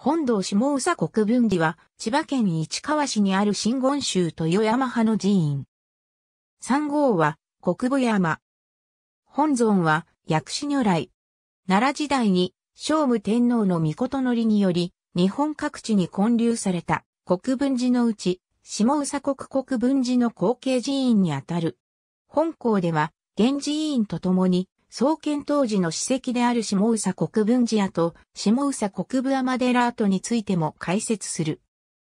本堂下宇佐国分寺は、千葉県市川市にある新言宗豊山派の寺院。三号は、国母山。本尊は、薬師如来。奈良時代に、聖武天皇の御事のりにより、日本各地に建立された国分寺のうち、下宇佐国国分寺の後継寺院にあたる。本校では、現寺院とともに、創建当時の史跡である下宇佐国分寺と下宇佐国部天寺跡についても解説する。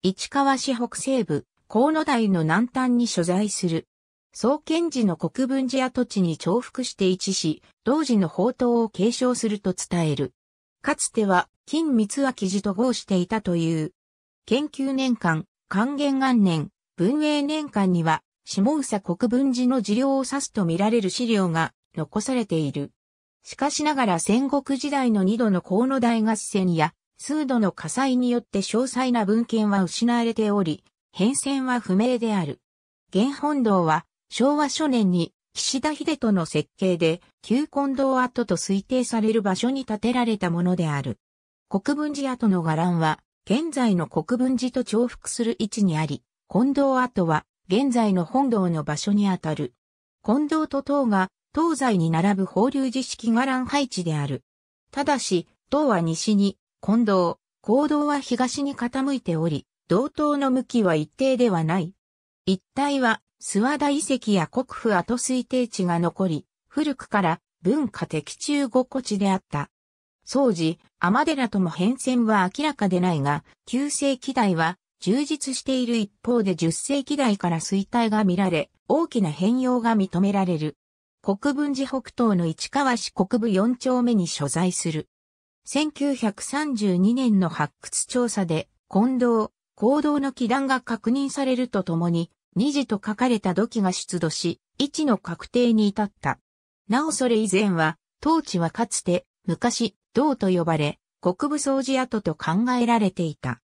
市川市北西部、河野台の南端に所在する。創建時の国分寺跡地に重複して位置し、当時の宝刀を継承すると伝える。かつては、金光明寺と合していたという。研究年間、還元元年、文永年間には、下宇佐国分寺の治療を指すと見られる資料が残されている。しかしながら戦国時代の二度の河野大合戦や数度の火災によって詳細な文献は失われており、変遷は不明である。現本堂は昭和初年に岸田秀人の設計で旧近堂跡と推定される場所に建てられたものである。国分寺跡の伽藍は現在の国分寺と重複する位置にあり、近堂跡は現在の本堂の場所にあたる。近堂と塔が東西に並ぶ放流寺式伽藍配置である。ただし、東は西に、近道、行道は東に傾いており、同等の向きは一定ではない。一帯は、諏訪田遺跡や国府跡推定地が残り、古くから文化的中五個地であった。当時、天寺とも変遷は明らかでないが、旧世紀代は充実している一方で10世紀代から衰退が見られ、大きな変容が認められる。国分寺北東の市川市国部4丁目に所在する。1932年の発掘調査で、近藤、行動の基壇が確認されるとともに、二次と書かれた土器が出土し、位置の確定に至った。なおそれ以前は、当地はかつて、昔、銅と呼ばれ、国部掃除跡と考えられていた。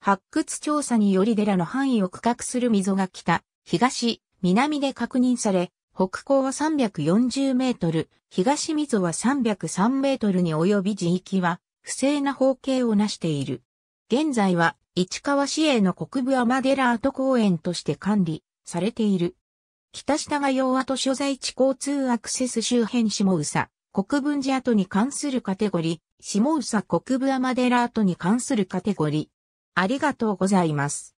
発掘調査により寺の範囲を区画する溝が北、東、南で確認され、北高は340メートル、東溝は303メートルに及び地域は不正な方形を成している。現在は市川市営の国部アマデラート公園として管理されている。北下が洋跡所在地交通アクセス周辺下宇佐、国分寺跡に関するカテゴリー、下宇佐国部アマデラートに関するカテゴリー。ありがとうございます。